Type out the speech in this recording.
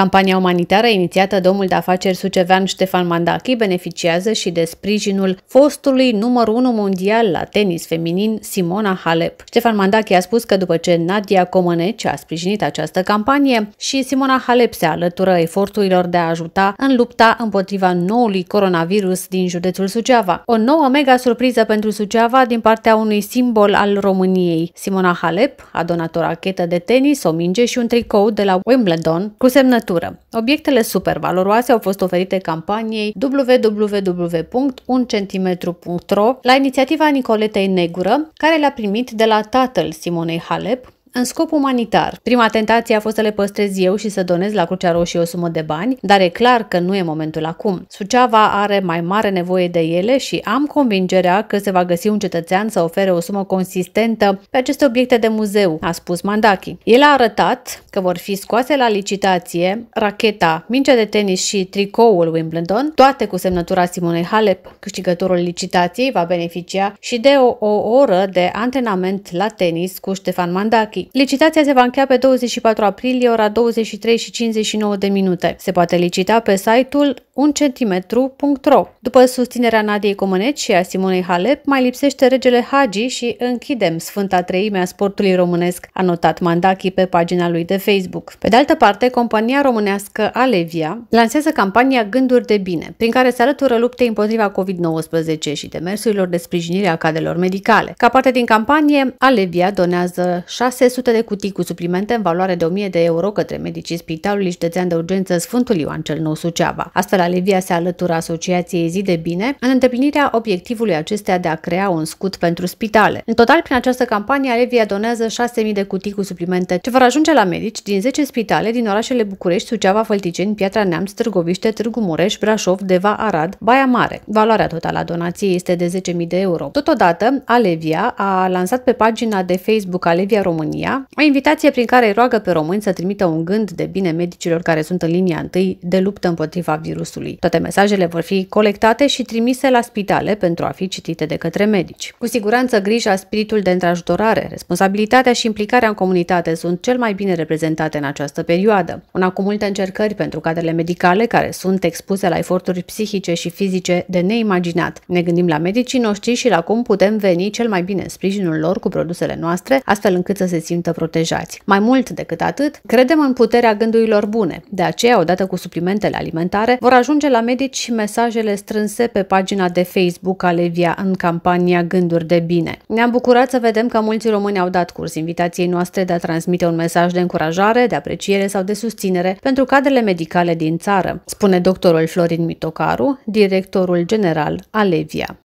Campania umanitară inițiată de omul de afaceri sucevean Ștefan Mandachi beneficiază și de sprijinul fostului număr 1 mondial la tenis feminin Simona Halep. Ștefan Mandachi a spus că după ce Nadia Comăneci a sprijinit această campanie și Simona Halep se alătură eforturilor de a ajuta în lupta împotriva noului coronavirus din județul Suceava. O nouă mega surpriză pentru Suceava din partea unui simbol al României. Simona Halep a donat o rachetă de tenis, o minge și un tricou de la Wimbledon cu semnătură semnătură. Obiectele supervaloroase au fost oferite campaniei www.uncentimetru.ro la inițiativa Nicoletei Negură, care le-a primit de la tatăl Simonei Halep, în scop umanitar. Prima tentație a fost să le păstrez eu și să donez la Crucea Roșie o sumă de bani, dar e clar că nu e momentul acum. Suceava are mai mare nevoie de ele și am convingerea că se va găsi un cetățean să ofere o sumă consistentă pe aceste obiecte de muzeu, a spus Mandaki. El a arătat că vor fi scoase la licitație racheta, mingea de tenis și tricoul Wimbledon, toate cu semnătura Simonei Halep. Câștigătorul licitației va beneficia și de o, o oră de antrenament la tenis cu Ștefan Mandaki. Licitația se va încheia pe 24 aprilie, ora 23 și 59 de minute. Se poate licita pe site-ul uncentimetru.ro. După susținerea Nadiei Comăneci și a Simonei Halep, mai lipsește regele Hagi și închidem Sfânta Treime a sportului românesc, a notat Mandachi pe pagina lui de Facebook. Pe de altă parte, compania românească Alevia lansează campania Gânduri de Bine, prin care se alătură luptei împotriva COVID-19 și demersurilor de sprijinire a cadelor medicale. Ca parte din campanie, Alevia donează 600 sute de cutii cu suplimente în valoare de 1000 de euro către medicii Spitalului Județean de Urgență Sfântul Ioan cel Nou Suceava. Astfel, Alevia se alătură Asociației Zi de Bine în îndeplinirea obiectivului acestea de a crea un scut pentru spitale. În total, prin această campanie, Alevia donează 6.000 de cutii cu suplimente, ce vor ajunge la medici din 10 spitale din orașele București, Suceava, Fălticeni, Piatra Neamț, Târgoviște, Târgu Mureș, Brașov, Deva, Arad, Baia Mare. Valoarea totală a donației este de 10.000 de euro. Totodată, Alevia a lansat pe pagina de Facebook Alevia România România, o invitație prin care îi roagă pe români să trimită un gând de bine medicilor care sunt în linia întâi de luptă împotriva virusului. Toate mesajele vor fi colectate și trimise la spitale pentru a fi citite de către medici. Cu siguranță grija, spiritul de întrajutorare, responsabilitatea și implicarea în comunitate sunt cel mai bine reprezentate în această perioadă. Una cu multe încercări pentru cadrele medicale care sunt expuse la eforturi psihice și fizice de neimaginat. Ne gândim la medicii noștri și la cum putem veni cel mai bine în sprijinul lor cu produsele noastre, astfel încât să se simtă protejați. Mai mult decât atât, credem în puterea gândurilor bune. De aceea, odată cu suplimentele alimentare, vor ajunge la medici mesajele strânse pe pagina de Facebook a Levia în campania Gânduri de Bine. Ne-am bucurat să vedem că mulți români au dat curs invitației noastre de a transmite un mesaj de încurajare, de apreciere sau de susținere pentru cadrele medicale din țară, spune doctorul Florin Mitocaru, directorul general al Levia.